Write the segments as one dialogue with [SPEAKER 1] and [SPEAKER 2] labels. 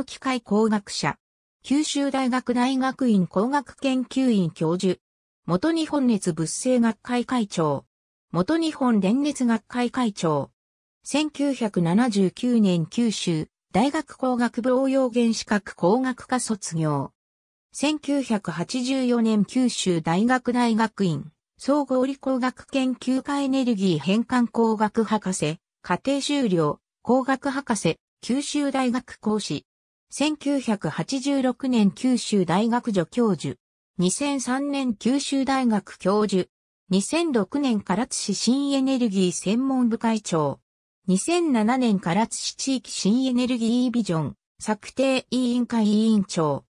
[SPEAKER 1] ト機械工学者、九州大学大学院工学研究院教授、元日本熱物性学会会長、元日本電熱学会会長、1979年九州大学工学部応用原子核工学科卒業。1984年九州大学大学院総合理工学研究科エネルギー変換工学博士、家庭修了、工学博士、九州大学講師、1986年九州大学助教授、2003年九州大学教授、2006年唐津市新エネルギー専門部会長、2007年唐津市地域新エネルギービジョン策定委員会委員長、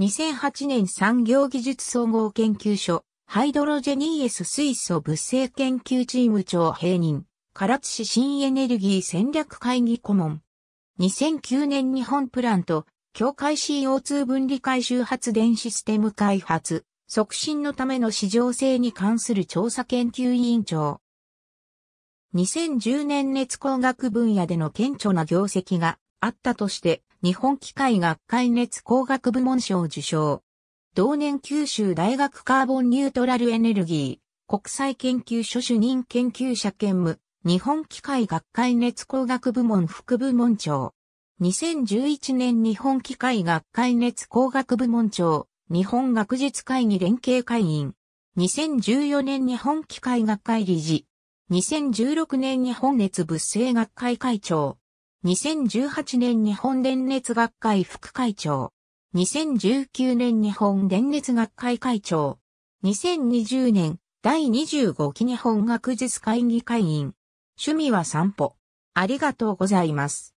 [SPEAKER 1] 2008年産業技術総合研究所、ハイドロジェニーエス水素物性研究チーム長平任、唐津市新エネルギー戦略会議顧問、2009年日本プラント、境界 CO2 分離回収発電システム開発、促進のための市場性に関する調査研究委員長。2010年熱工学分野での顕著な業績があったとして、日本機械学会熱工学部門賞受賞。同年九州大学カーボンニュートラルエネルギー、国際研究所主任研究者兼務、日本機械学会熱工学部門副部門長。2011年日本機械学会熱工学部門長、日本学術会議連携会員。2014年日本機械学会理事。2016年日本熱物性学会会長。2018年日本電熱学会副会長。2019年日本電熱学会会長。2020年第25期日本学術会議会員。趣味は散歩。ありがとうございます。